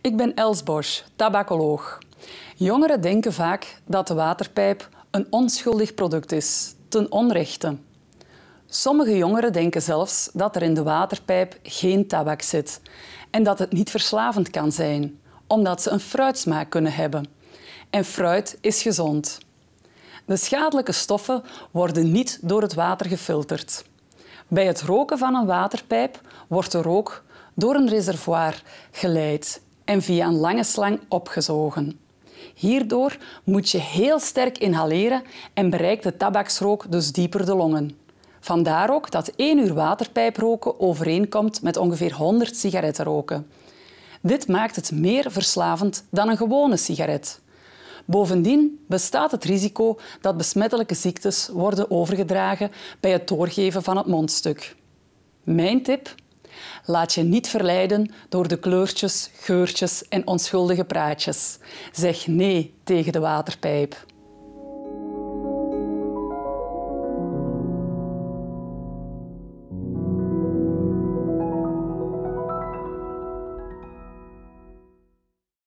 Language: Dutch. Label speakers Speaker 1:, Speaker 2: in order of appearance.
Speaker 1: Ik ben Els Bosch, tabakoloog. Jongeren denken vaak dat de waterpijp een onschuldig product is, ten onrechte. Sommige jongeren denken zelfs dat er in de waterpijp geen tabak zit en dat het niet verslavend kan zijn, omdat ze een fruitsmaak kunnen hebben. En fruit is gezond. De schadelijke stoffen worden niet door het water gefilterd. Bij het roken van een waterpijp wordt de rook door een reservoir geleid en via een lange slang opgezogen. Hierdoor moet je heel sterk inhaleren en bereikt de tabaksrook dus dieper de longen. Vandaar ook dat één uur waterpijproken overeenkomt met ongeveer 100 sigaretten roken. Dit maakt het meer verslavend dan een gewone sigaret. Bovendien bestaat het risico dat besmettelijke ziektes worden overgedragen bij het doorgeven van het mondstuk. Mijn tip Laat je niet verleiden door de kleurtjes, geurtjes en onschuldige praatjes. Zeg nee tegen de waterpijp.